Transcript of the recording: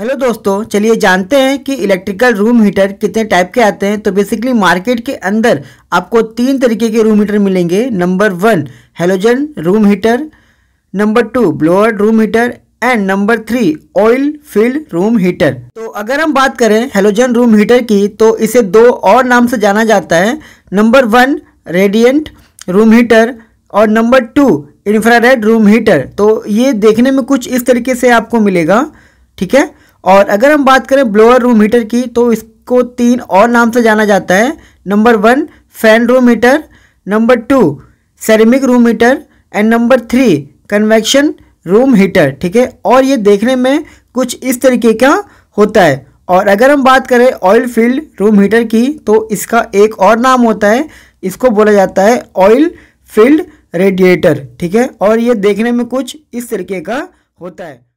hello दोस्तों चलिए जानते हैं कि इलेक्ट्रिकल रूम हीटर कितने टाइप के आते हैं तो बेसिकली मार्केट के अंदर आपको तीन तरीके के रूम हीटर मिलेंगे number one halogen room heater number two blower room heater and number three oil filled room heater तो अगर हम बात करें हेलोजन रूम हीटर की तो इसे दो और नाम से जाना जाता है number one radiant room heater और number two infrared room heater तो ये देखने में कुछ इस तरीके से आपको मिलेगा ठीक है और अगर हम बात करें ब्लोअर रूम हीटर की तो इसको तीन और नाम से जाना जाता है number one fan room heater number two ceramic room heater and number three convection room heater ठीक है और ये देखने में कुछ इस तरीके का होता है और अगर हम बात करें ऑयल फील्ड रूम हीटर की तो इसका एक और नाम होता है इसको बोला जाता है ऑयल फील्ड रेडिएटर ठीक है और ये देखने में कुछ इस तरीके का होता है